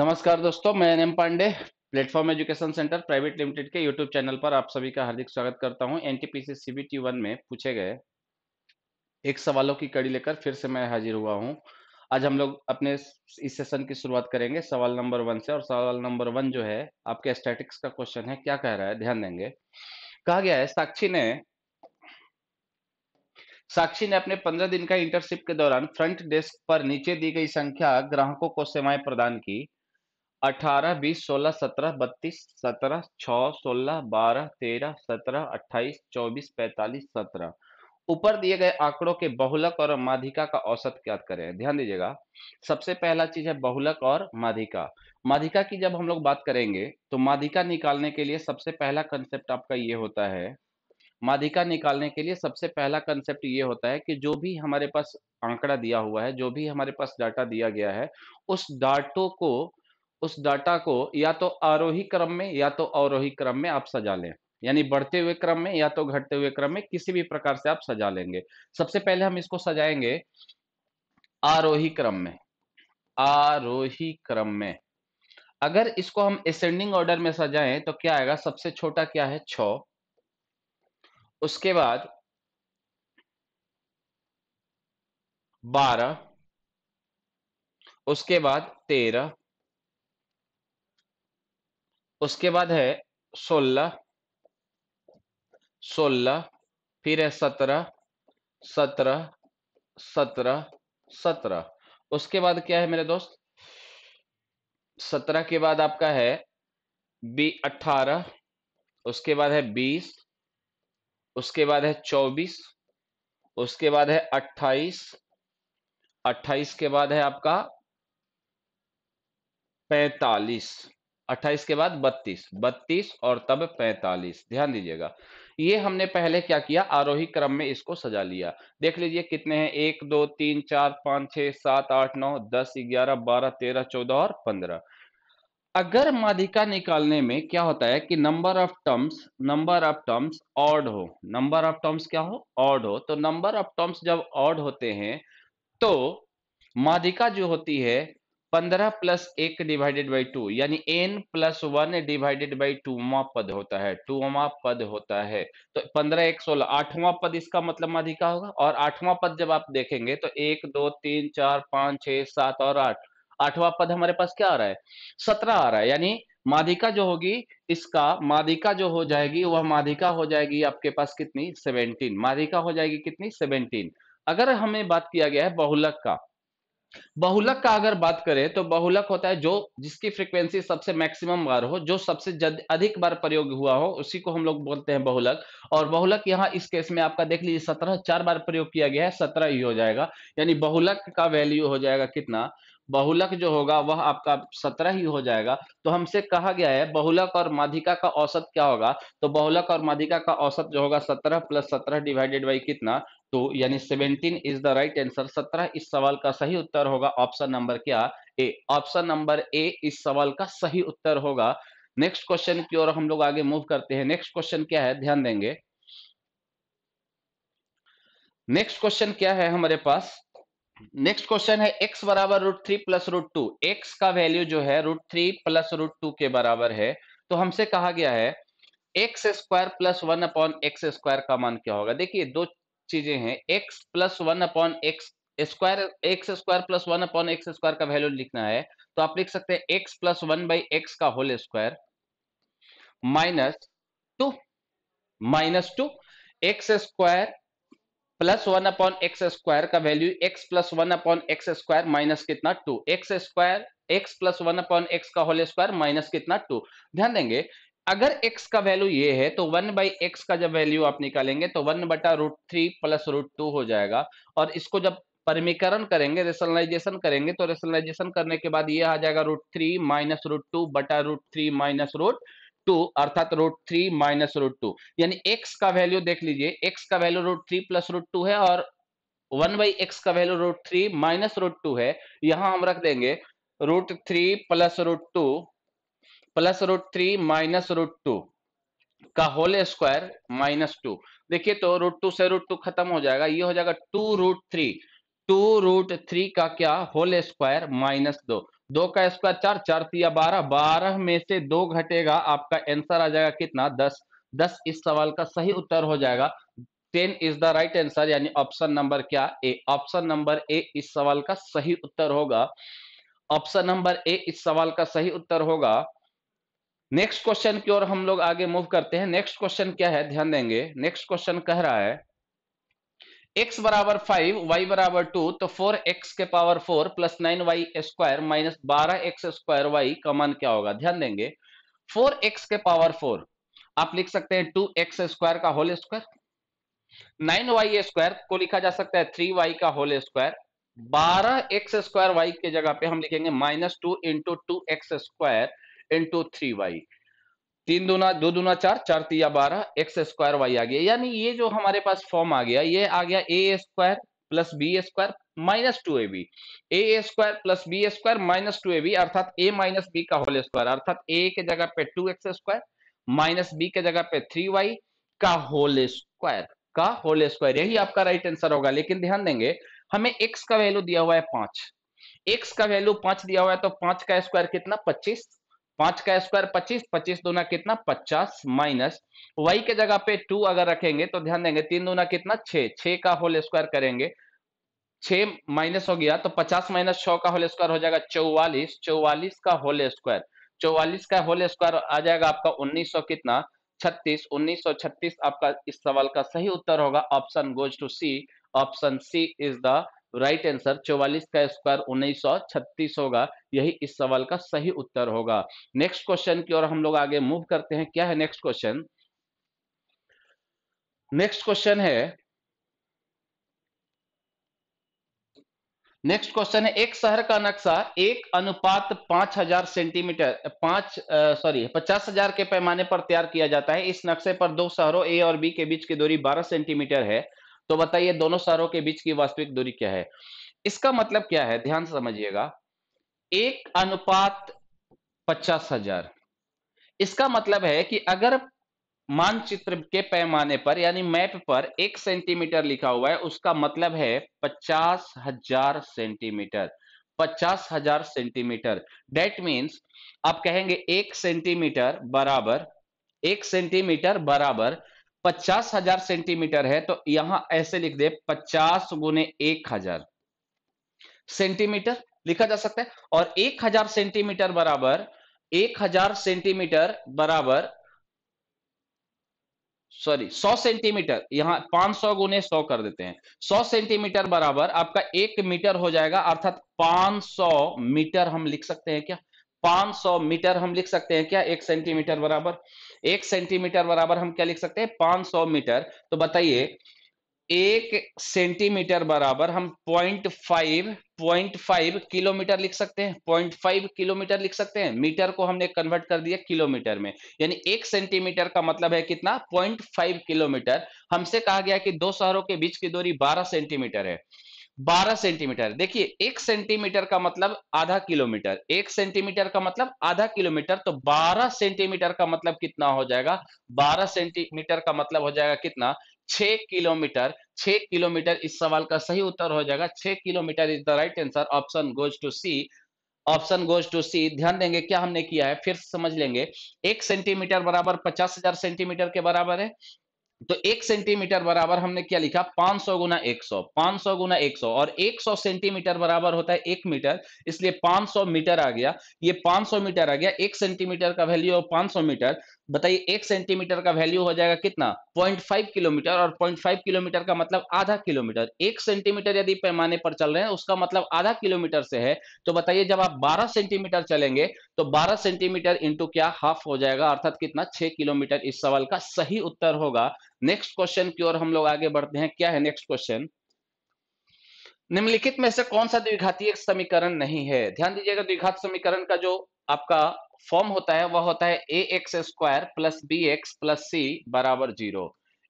नमस्कार दोस्तों मैं N Pandey platform education centre private limited के यूट्यूब चैनल पर आप सभी का हार्दिक स्वागत करता हूं एनटीपीसी सीबीटी वन में पूछे गए एक सवालों की कड़ी लेकर फिर से मैं हाजिर हुआ हूं आज हम लोग अपने इस सेशन की शुरुआत करेंगे सवाल नंबर वन से और सवाल नंबर वन जो है आपके स्टैटिक्स का क्वेश्चन है क्या कह रहा है ध्यान देंगे कहा गया है साक्षी ने साक्षी ने अपने पंद्रह दिन का इंटर्नशिप के दौरान फ्रंट डेस्क पर नीचे दी गई संख्या ग्राहकों को सेवाएं प्रदान की अठारह बीस सोलह सत्रह बत्तीस सत्रह छ सोलह बारह तेरह सत्रह अट्ठाईस चौबीस पैंतालीस सत्रह ऊपर दिए गए आंकड़ों के बहुलक और माधिका का औसत ज्ञात करें ध्यान दीजिएगा सबसे पहला चीज है बहुलक और माधिका माधिका की जब हम लोग बात करेंगे तो माधिका निकालने के लिए सबसे पहला कंसेप्ट आपका ये होता है माधिका निकालने के लिए सबसे पहला कंसेप्ट ये होता है कि जो भी हमारे पास आंकड़ा दिया हुआ है जो भी हमारे पास डाटा दिया गया है उस डाटो को उस डाटा को या तो आरोही क्रम में या तो अवरोही क्रम में आप सजा लें यानी बढ़ते हुए क्रम में या तो घटते हुए क्रम में किसी भी प्रकार से आप सजा लेंगे सबसे पहले हम इसको सजाएंगे आरोही क्रम में आरोही क्रम में अगर इसको हम एसेंडिंग ऑर्डर में सजाएं तो क्या आएगा सबसे छोटा क्या है छ उसके बाद बारह उसके बाद तेरह उसके बाद है सोलह सोलह फिर है सत्रह सत्रह सत्रह सत्रह उसके बाद क्या है मेरे दोस्त सत्रह के बाद आपका है बी अठारह उसके बाद है बीस उसके बाद है चौबीस उसके बाद है अट्ठाईस अट्ठाईस के बाद है आपका पैतालीस अट्ठाईस के बाद बत्तीस बत्तीस और तब पैंतालीस ध्यान दीजिएगा ये हमने पहले क्या किया आरोही क्रम में इसको सजा लिया देख लीजिए कितने हैं एक दो तीन चार पांच छह सात आठ नौ दस ग्यारह बारह तेरह चौदह और पंद्रह अगर माधिका निकालने में क्या होता है कि number of terms number of terms odd हो नंबर ऑफ टर्म्स क्या हो ऑड हो तो नंबर ऑफ टर्म्स जब ऑड होते हैं तो माधिका जो होती है पंद्रह प्लस एक डिवाइडेड बाई टू यानी N plus one divided by टूवा पद होता है टूवा पद होता है तो पंद्रह एक सोलह आठवां पद इसका मतलब माधिका होगा और आठवां पद जब आप देखेंगे तो एक दो तीन चार पांच छह सात और आठ आठवां पद हमारे पास क्या आ रहा है सत्रह आ रहा है यानी माधिका जो होगी इसका माधिका जो हो जाएगी वह माधिका हो जाएगी आपके पास कितनी सेवनटीन माधिका हो जाएगी कितनी सेवनटीन अगर हमें बात किया गया है बहुलक का बहुलक का अगर बात करें तो बहुलक होता है जो जिसकी फ्रीक्वेंसी सबसे मैक्सिमम बार हो जो सबसे अधिक बार प्रयोग हुआ हो उसी को हम लोग बोलते हैं बहुलक और बहुलक यहाँ इस केस में आपका देख लीजिए सत्रह चार बार प्रयोग किया गया है सत्रह ही हो जाएगा यानी बहुलक का वैल्यू हो जाएगा कितना बहुलक जो होगा वह आपका सत्रह ही हो जाएगा तो हमसे कहा गया है बहुलक और माधिका का औसत क्या होगा तो बहुलक और माधिका का औसत जो होगा सत्रह प्लस सत्रह डिवाइडेड बाई कितना तो यानी seventeen is the right answer सत्रह इस सवाल का सही उत्तर होगा ऑप्शन नंबर क्या ए ऑप्शन नंबर ए इस सवाल का सही उत्तर होगा नेक्स्ट क्वेश्चन की ओर हम लोग आगे मूव करते हैं नेक्स्ट क्वेश्चन क्या है ध्यान देंगे नेक्स्ट क्वेश्चन क्या है हमारे पास नेक्स्ट क्वेश्चन है x बराबर root three plus root two x का वैल्यू जो है root three plus root two के बराबर है तो हमसे कहा गया है x square plus one upon x square का मान क्या होगा देखिए दो चीजें हैं x plus one upon x square x square plus one upon x square का वैल्यू लिखना है तो आप लिख सकते हैं x plus one by x का whole square minus two minus two x square plus one upon x square का value x plus one upon x square minus कितना two x square x plus one upon x का whole square minus कितना two ध्यान देंगे अगर x का value ये है तो वन बाई एक्स का जब वैल्यू आप निकालेंगे तो वन बटा root three plus root two हो जाएगा और इसको जब परमीकरण करेंगे रेशनलाइजेशन करेंगे तो रेशनलाइजेशन करने के बाद ये आ जाएगा root three minus root two बटा root three minus root two अर्थात root three minus root two यानी एक्स का वैल्यू देख लीजिए एक्स का value root three plus root two है और वन बाई एक्स का value root three minus root two है यहां हम रख देंगे root three plus root two plus root three minus root two का होल स्क्वायर माइनस टू देखिए तो रूट टू से रूट टू खत्म हो जाएगा ये हो जाएगा two root three two root three का क्या होल स्क्वायर माइनस दो दो का स्क्वायर चार चार या बारह बारह में से दो घटेगा आपका आंसर आ जाएगा कितना दस दस इस सवाल का सही उत्तर हो जाएगा ten is the right answer यानी ऑप्शन नंबर क्या ए ऑप्शन नंबर ए इस सवाल का सही उत्तर होगा ऑप्शन नंबर ए इस सवाल का सही उत्तर होगा नेक्स्ट क्वेश्चन की ओर हम लोग आगे मूव करते हैं नेक्स्ट क्वेश्चन क्या है ध्यान देंगे नेक्स्ट क्वेश्चन कह रहा है एक्स बराबर फाइव वाई बराबर टू तो फोर एक्स के power four plus nine y square minus बारह एक्स स्क्वायर वाई का मान क्या होगा ध्यान देंगे फोर एक्स के पावर फोर आप लिख सकते हैं टू एक्स स्क्वायर का whole square nine y square को लिखा जा सकता है थ्री वाई का होल स्क्वायर बारह एक्स स्क्वायर वाई के जगह पे हम लिखेंगे minus two into to x square into three y तीन दूना दो दूना चार चार तीया बारह एक्स स्क्वायर वाई आ गया यानी ये जो हमारे पास फॉर्म आ गया ये आ गया a square plus b square minus two a b a square plus b square minus two a b अर्थात ए माइनस बी का होल स्क्वायर अर्थात ए के जगह पे two x square minus b के जगह पे थ्री वाई का होल स्क्वायर का होल स्क्वायर यही आपका राइट आंसर होगा लेकिन ध्यान देंगे हमें एक्स का वैल्यू दिया हुआ है पांच एक्स का वैल्यू पांच दिया हुआ है तो पांच का स्क्वायर कितना पच्चीस पांच का स्क्वायर पच्चीस पच्चीस दूना कितना पचास माइनस वाई के जगह पे टू अगर रखेंगे तो ध्यान देंगे तीन दूना कितना छह छह का होल स्क्वायर करेंगे छह माइनस हो गया तो पचास माइनस छ का होल स्क्वायर हो जाएगा चौवालीस चौवालीस का होल स्क्वायर चौवालीस का होल स्क्वायर आ जाएगा आपका उन्नीस कितना छत्तीस उन्नीस आपका इस सवाल का सही उत्तर होगा option goes to C option C is the right answer चौवालीस का स्क्वायर उन्नीस सौ छत्तीस होगा यही इस सवाल का सही उत्तर होगा नेक्स्ट क्वेश्चन की ओर हम लोग आगे मूव करते हैं क्या है नेक्स्ट क्वेश्चन नेक्स्ट क्वेश्चन है नेक्स्ट क्वेश्चन है एक शहर का नक्शा एक अनुपात पांच हजार सेंटीमीटर पांच सॉरी पचास हजार के पैमाने पर तैयार किया जाता है इस नक्शे पर दो शहरों ए और बी के बीच की दूरी बारह सेंटीमीटर है तो बताइए दोनों शहरों के बीच की वास्तविक दूरी क्या है इसका मतलब क्या है ध्यान से समझिएगा एक अनुपात पचास हजार इसका मतलब है कि अगर मानचित्र के पैमाने पर यानी मैप पर एक सेंटीमीटर लिखा हुआ है उसका मतलब है पचास हजार सेंटीमीटर पचास हजार सेंटीमीटर डेट मीन्स आप कहेंगे एक सेंटीमीटर बराबर एक सेंटीमीटर बराबर पचास हजार सेंटीमीटर है तो यहां ऐसे लिख दे पचास गुने एक हजार सेंटीमीटर लिखा जा सकता है और एक हजार सेंटीमीटर बराबर एक हजार सेंटीमीटर बराबर सॉरी सौ सेंटीमीटर यहां पांच सौ गुने सौ कर देते हैं सौ सेंटीमीटर बराबर आपका एक मीटर हो जाएगा अर्थात पांच सौ मीटर हम लिख सकते हैं क्या 500 मीटर हम लिख सकते हैं क्या एक सेंटीमीटर बराबर एक सेंटीमीटर बराबर हम क्या लिख सकते हैं 500 मीटर तो बताइए एक सेंटीमीटर बराबर हम point five point five kilometre लिख सकते हैं पॉइंट फाइव किलोमीटर लिख सकते हैं मीटर को हमने कन्वर्ट कर दिया किलोमीटर में यानी एक सेंटीमीटर का मतलब है कितना पॉइंट फाइव किलोमीटर हमसे कहा गया कि दो शहरों के बीच की दूरी बारह सेंटीमीटर है 12 सेंटीमीटर देखिए एक सेंटीमीटर का मतलब आधा किलोमीटर एक सेंटीमीटर का मतलब आधा किलोमीटर तो 12 सेंटीमीटर का मतलब कितना हो जाएगा 12 सेंटीमीटर का मतलब हो जाएगा कितना 6 किलोमीटर 6 किलोमीटर इस सवाल का सही उत्तर हो जाएगा 6 kilometre is the right answer option goes to C option goes to C ध्यान देंगे क्या हमने किया है फिर समझ लेंगे एक सेंटीमीटर बराबर पचास हजार सेंटीमीटर के बराबर है तो एक सेंटीमीटर बराबर हमने क्या लिखा 500 गुना पांच सौ गुना सौ और 100 सेंटीमीटर बराबर होता है एक मीटर इसलिए 500 मीटर आ गया ये 500 मीटर आ गया एक सेंटीमीटर का वैल्यू 500 मीटर बताइए एक सेंटीमीटर का वैल्यू हो जाएगा कितना 0.5 किलोमीटर और 0.5 किलोमीटर का मतलब आधा किलोमीटर एक सेंटीमीटर यदि पैमाने पर चल रहे हैं उसका मतलब आधा किलोमीटर से है तो बताइए जब आप 12 सेंटीमीटर चलेंगे तो 12 सेंटीमीटर इंटू क्या हाफ हो जाएगा अर्थात कितना 6 किलोमीटर इस सवाल का सही उत्तर होगा नेक्स्ट क्वेश्चन की ओर हम लोग आगे बढ़ते हैं क्या है नेक्स्ट क्वेश्चन निम्नलिखित में से कौन सा द्विघातीय समीकरण नहीं है ध्यान दीजिएगा द्विघात समीकरण का जो आपका फॉर्म होता है वह होता है a x square plus b x plus c बराबर zero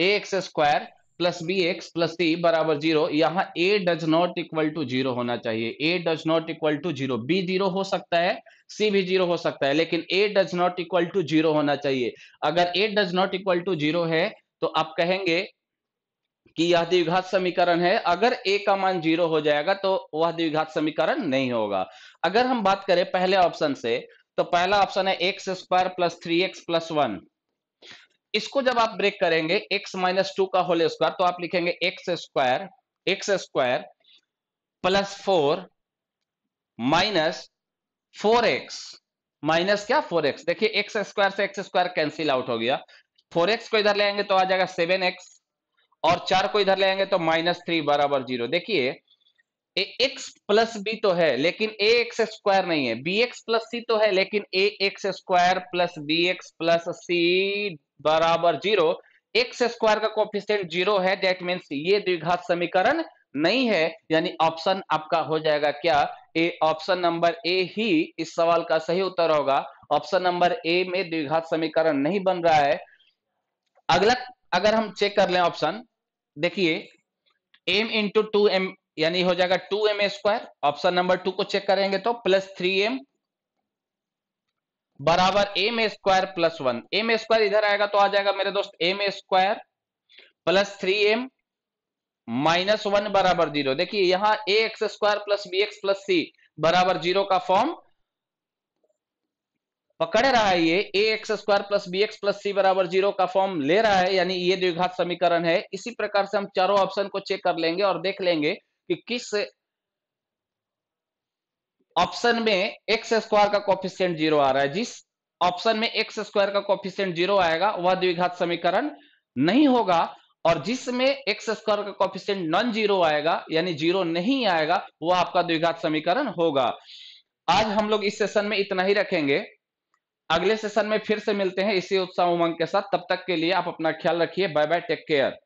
a x square plus b x plus c बराबर जीरो यहाँ a does not equal to zero होना चाहिए a does not equal to zero b zero हो सकता है सी भी zero हो सकता है लेकिन a does not equal to zero होना चाहिए अगर a does not equal to zero है तो आप कहेंगे कि यह द्विघात समीकरण है अगर ए का मान जीरो हो जाएगा तो वह द्विघात समीकरण नहीं होगा अगर हम बात करें पहले ऑप्शन से तो पहला ऑप्शन है x square plus three x plus one इसको जब आप ब्रेक करेंगे एक्स माइनस टू का होल स्क्वायर तो आप लिखेंगे x square x square plus four minus four x minus क्या फोर एक्स देखिए एक्स स्क्वायर से एक्स स्क्वायर कैंसिल आउट हो गया फोर एक्स को इधर ले आएंगे तो आ जाएगा सेवन एक्स और चार को इधर ले आएंगे तो माइनस थ्री बराबर जीरो देखिए एक्स प्लस बी तो है लेकिन ए एक्स स्क्वायर नहीं है बी एक्स प्लस सी तो है लेकिन a x square plus b x plus c बराबर जीरो एक्स स्क्वायर का कोफिशियंट जीरो है डेट मीन्स ये द्विघात समीकरण नहीं है यानी ऑप्शन आपका हो जाएगा क्या ए ऑप्शन नंबर ए ही इस सवाल का सही उत्तर होगा ऑप्शन नंबर ए में द्विघात समीकरण नहीं बन रहा है अगला अगर हम चेक कर लें ऑप्शन देखिए m इंटू टू एम यानी हो जाएगा two m square option number two को चेक करेंगे तो प्लस थ्री एम बराबर m square plus one m square इधर आएगा तो आ जाएगा मेरे दोस्त m square plus three m minus one बराबर जीरो देखिए यहां a x square plus b x plus c बराबर जीरो का फॉर्म पकड़ रहा है ये a x square plus b x plus c बराबर जीरो का फॉर्म ले रहा है यानी ये द्विघात समीकरण है इसी प्रकार से हम चारों ऑप्शन को चेक कर लेंगे और देख लेंगे कि किस ऑप्शन में एक्स स्क्वायर का कॉफिशियंट जीरो आ रहा है जिस ऑप्शन में एक्स स्क्वायर का कॉफिशियंट जीरो आएगा वह द्विघात समीकरण नहीं होगा और जिसमें एक्स स्क्वायर का कॉफिशियंट नॉन जीरो आएगा यानी जीरो नहीं आएगा वह आपका द्विघात समीकरण होगा आज हम लोग इस सेशन में इतना ही रखेंगे अगले सेशन में फिर से मिलते हैं इसी उत्साह उमंग के साथ तब तक के लिए आप अपना ख्याल रखिए बाय बाय टेक केयर